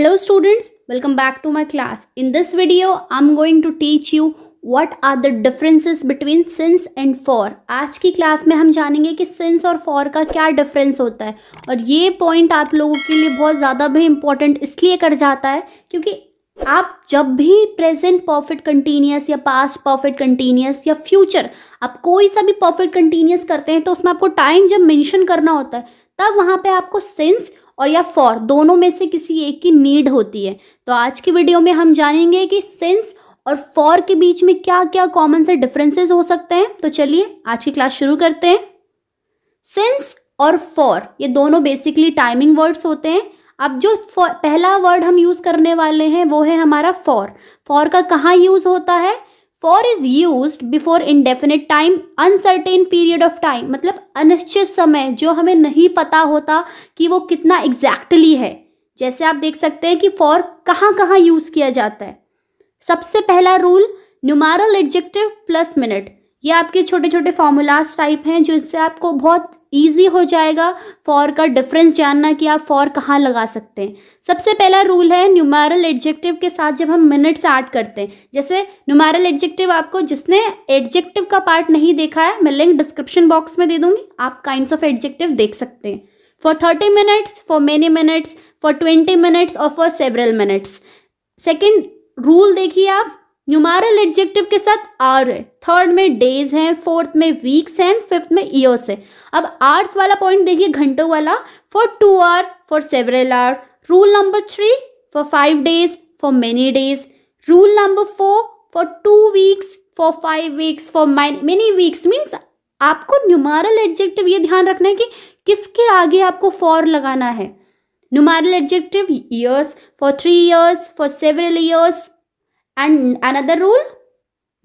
hello students welcome back to to class in this video I am going to teach you what are the differences between since and for आज की class में हम जानेंगे कि since और for का क्या डिफरेंस होता है और ये पॉइंट आप लोगों के लिए बहुत ज़्यादा भी इम्पोर्टेंट इसलिए कर जाता है क्योंकि आप जब भी प्रेजेंट परफेक्ट कंटिन्यूस या पास परफेक्ट कंटिन्यूस या फ्यूचर आप कोई सा भी परफेक्ट कंटिन्यूस करते हैं तो उसमें आपको टाइम जब मैंशन करना होता है तब वहाँ पर आपको सेंस और या फॉर दोनों में से किसी एक की नीड होती है तो आज की वीडियो में हम जानेंगे कि सिंस और फॉर के बीच में क्या क्या कॉमन से डिफरेंसेस हो सकते हैं तो चलिए आज की क्लास शुरू करते हैं सिंस और फॉर ये दोनों बेसिकली टाइमिंग वर्ड्स होते हैं अब जो पहला वर्ड हम यूज़ करने वाले हैं वो है हमारा फॉर फॉर का कहाँ यूज़ होता है for is use before indefinite time uncertain period of time मतलब अनिश्चित समय जो हमें नहीं पता होता कि वो कितना एग्जैक्टली है जैसे आप देख सकते हैं कि फॉर कहाँ कहाँ यूज़ किया जाता है सबसे पहला rule numeral adjective plus minute ये आपके छोटे छोटे फार्मूलाज टाइप हैं जो इससे आपको बहुत ईजी हो जाएगा फॉर का डिफरेंस जानना कि आप फॉर कहाँ लगा सकते हैं सबसे पहला रूल है न्यूमारल एडजेक्टिव के साथ जब हम मिनट्स ऐड करते हैं जैसे न्यूमारल एडजेक्टिव आपको जिसने एडजेक्टिव का पार्ट नहीं देखा है मैं लिंक डिस्क्रिप्शन बॉक्स में दे दूँगी आप काइंड ऑफ एडजेक्टिव देख सकते हैं for thirty minutes for many minutes for twenty minutes और for several minutes second rule देखिए आप न्यूमारल एडजेक्टिव के साथ आर है थर्ड में डेज है फोर्थ में वीक्स है एंड फिफ्थ में ईयर्स है अब आर्स वाला पॉइंट देखिए घंटों वाला for two hour for several hour rule number three for five days for many days rule number four for two weeks for five weeks for many weeks means आपको numeral adjective ये ध्यान रखना है कि किसके आगे आपको फॉर लगाना है numeral adjective years for three years for several years And another rule,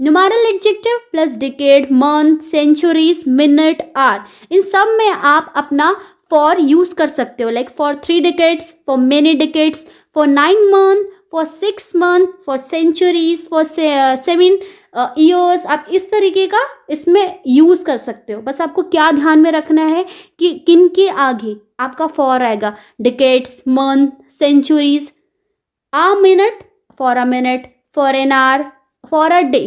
numeral adjective plus decade month centuries minute hour इन सब में आप अपना फॉर यूज कर सकते हो like for three decades for many decades for nine month for six month for centuries for seven years आप इस तरीके का इसमें यूज़ कर सकते हो बस आपको क्या ध्यान में रखना है कि किन के आगे आपका फॉर आएगा decades month centuries a minute for a minute for an hour for a day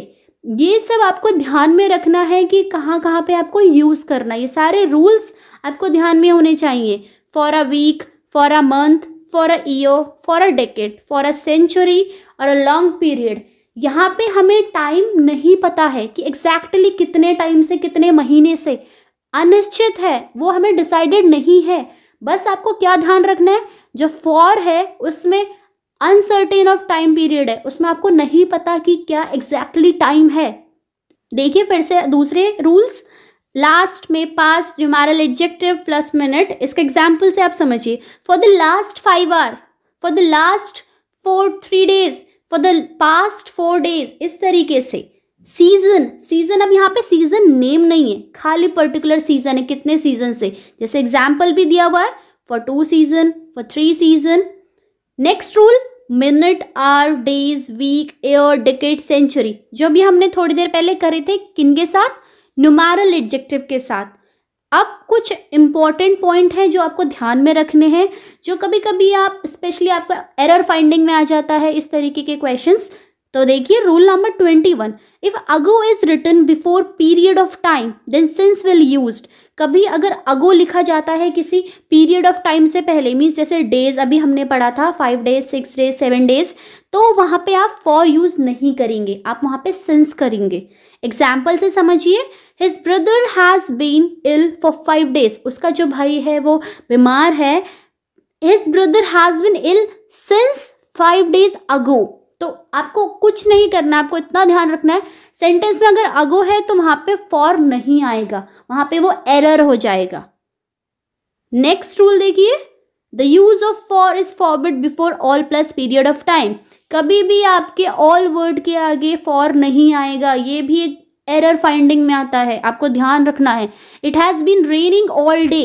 ये सब आपको ध्यान में रखना है कि कहाँ कहाँ पे आपको यूज़ करना ये सारे रूल्स आपको ध्यान में होने चाहिए for a week for a month for a year for a decade for a century और अ लॉन्ग पीरियड यहाँ पे हमें टाइम नहीं पता है कि एग्जैक्टली exactly कितने टाइम से कितने महीने से अनिश्चित है वो हमें डिसाइडेड नहीं है बस आपको क्या ध्यान रखना है जो फॉर है उसमें अनसर्टेन ऑफ टाइम पीरियड है उसमें आपको नहीं पता कि क्या एग्जैक्टली exactly टाइम है देखिए फिर से दूसरे रूल्स लास्ट में past numeral adjective plus minute इसके एग्जाम्पल से आप समझिए for the last five hour for the last four three days for the past four days इस तरीके से सीजन सीजन अब यहाँ पे सीजन नेम नहीं है खाली पर्टिकुलर सीजन है कितने सीजन से जैसे एग्जाम्पल भी दिया हुआ है for two season for three season next rule minute hour days week year decade century जो भी हमने थोड़ी देर पहले करे थे किन के साथ नुमारल एडजेक्टिव के साथ अब कुछ इंपॉर्टेंट पॉइंट हैं जो आपको ध्यान में रखने हैं जो कभी कभी आप स्पेशली आपका एरर फाइंडिंग में आ जाता है इस तरीके के क्वेश्चंस तो देखिए rule number twenty one if ago is written before period of time then since will use कभी अगर अगो लिखा जाता है किसी पीरियड ऑफ टाइम से पहले मीन्स जैसे डेज अभी हमने पढ़ा था five days six days seven days तो वहां पे आप फॉर यूज नहीं करेंगे आप वहां पे सिंस करेंगे एग्जाम्पल से समझिए his brother has been ill for five days उसका जो भाई है वो बीमार है his brother has been ill since five days ago तो आपको कुछ नहीं करना है आपको इतना ध्यान रखना है सेंटेंस में अगर अगो है तो वहां पे फॉर नहीं आएगा वहां पे वो एरर हो जाएगा नेक्स्ट रूल देखिए the use of for is forbid before all plus period of time कभी भी आपके ऑल वर्ड के आगे फॉर नहीं आएगा ये भी एक एरर फाइंडिंग में आता है आपको ध्यान रखना है it has been raining all day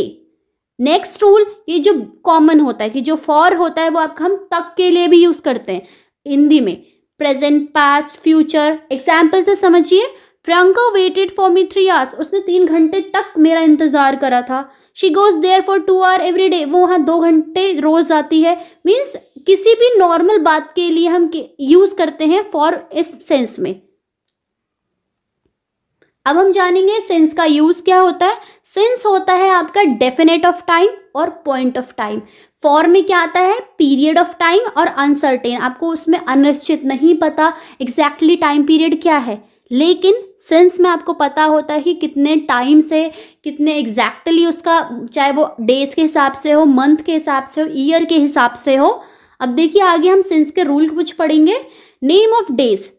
next rule ये जो कॉमन होता है कि जो फॉर होता है वो आप हम तक के लिए भी यूज़ करते हैं हिंदी में प्रेजेंट पास्ट फ्यूचर एग्जाम्पल्स तो समझिए Priyanka waited for me three hours उसने तीन घंटे तक मेरा इंतजार करा था she goes there for two hour every day वो वहाँ दो घंटे रोज आती है मीन्स किसी भी नॉर्मल बात के लिए हम यूज करते हैं फॉर इस सेंस में अब हम जानेंगे सेंस का यूज क्या होता है सेंस होता है आपका डेफिनेट ऑफ टाइम और पॉइंट ऑफ टाइम फॉर में क्या आता है पीरियड ऑफ टाइम और अनसर्टेन आपको उसमें अनिश्चित नहीं पता एग्जैक्टली टाइम पीरियड क्या है लेकिन सेंस में आपको पता होता है कि कितने टाइम से कितने एग्जैक्टली exactly उसका चाहे वो डेज के हिसाब से हो मंथ के हिसाब से हो ईयर के हिसाब से हो अब देखिए आगे हम सेंस के रूल कुछ पढ़ेंगे नेम ऑफ डेज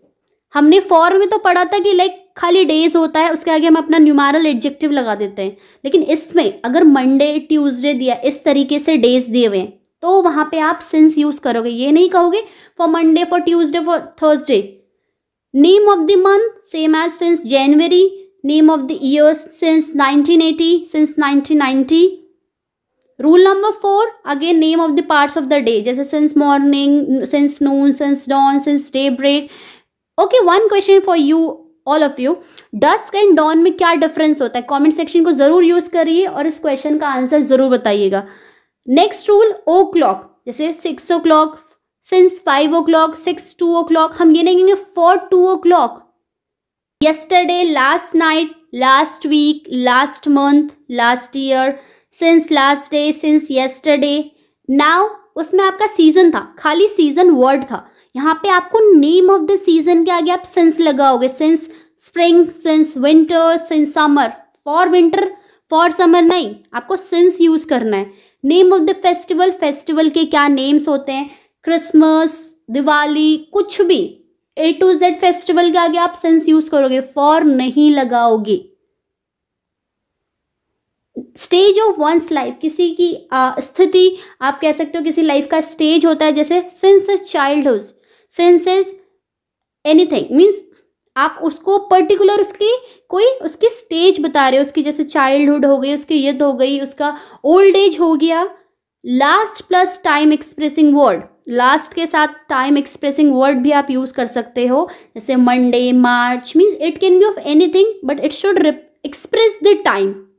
हमने फॉर में तो पढ़ा था कि लाइक खाली डेज होता है उसके आगे हम अपना न्यूमारल एडजेक्टिव लगा देते हैं लेकिन इसमें अगर मंडे ट्यूसडे दिया इस तरीके से डेज दिए हुए हैं तो वहां पे आप सिंस यूज़ करोगे ये नहीं कहोगे for Monday for Tuesday for Thursday name of the month same as since January name of the year since 1980 since 1990 rule number four again name of the parts of the day जैसे since morning since noon since dawn since day break okay one question for you all of you dusk and dawn में क्या difference होता है comment section को ज़रूर use करिए और इस क्वेश्चन का आंसर ज़रूर बताइएगा नेक्स्ट रूल ओ क्लॉक जैसे six o'clock since five o'clock six two o'clock हम ये नहीं कहेंगे for two o'clock yesterday last night last week last month last year since last day since yesterday now उसमें आपका season था खाली season word था यहाँ पे आपको नेम ऑफ द सीजन के आगे आप सेंस लगाओगे since spring since winter since summer for winter for summer नहीं आपको सिंस यूज करना है name of the festival festival के क्या नेम्स होते हैं क्रिसमस दिवाली कुछ भी ए टू जेड फेस्टिवल के आगे आप सेंस यूज करोगे फॉर नहीं लगाओगे स्टेज ऑफ वंस लाइफ किसी की स्थिति आप कह सकते हो किसी लाइफ का स्टेज होता है जैसे since childhood senses anything means आप उसको पर्टिकुलर उसकी कोई उसकी स्टेज बता रहे हो उसकी जैसे चाइल्डहुड हो गई उसकी यद हो गई उसका ओल्ड एज हो गया last plus time expressing word last के साथ टाइम एक्सप्रेसिंग वर्ड भी आप यूज़ कर सकते हो जैसे Monday March means it can be of anything but it should express the time